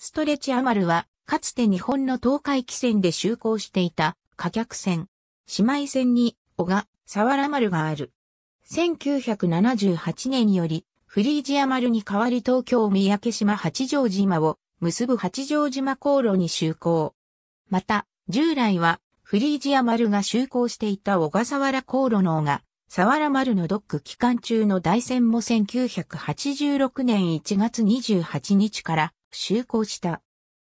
ストレチアマルは、かつて日本の東海汽船で就航していた貨客船。姉妹船に、小賀、沢原丸がある。1978年より、フリージア丸に代わり東京三宅島八丈島を結ぶ八丈島航路に就航。また、従来は、フリージア丸が就航していた小笠原航路の小賀、沢原丸のドック期間中の大船も1986年1月28日から就航した。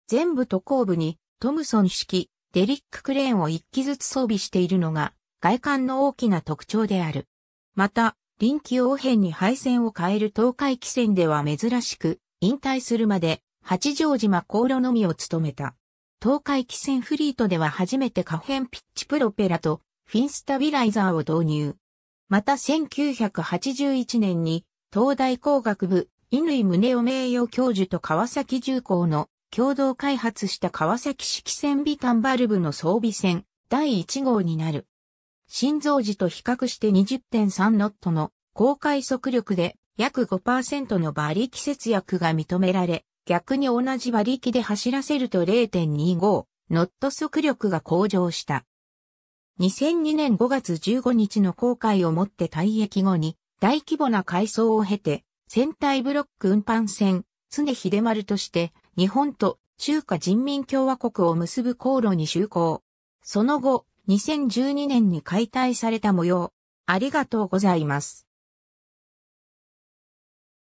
全部渡航部にトムソン式デリッククレーンを1機ずつ装備しているのが外観の大きな特徴である。また、臨機応変に配線を変える東海汽船では珍しく、引退するまで八丈島航路のみを務めた。東海汽船フリートでは初めて可変ピッチプロペラとフィンスタビライザーを導入。また1981年に東大工学部乾宗夫名誉教授と川崎重工の共同開発した川崎式線微ンバルブの装備船第1号になる。心臓時と比較して20.3ノットの高快速力で約5%の馬力節約が認められ、逆に同じ馬力で走らせると0.25ノット速力が向上した。2002年5月15日の航海をもって退役後に大規模な改装を経て戦隊ブロック運搬船、常秀丸として、日本と中華人民共和国を結ぶ航路に就航。その後、2012年に解体された模様。ありがとうございます。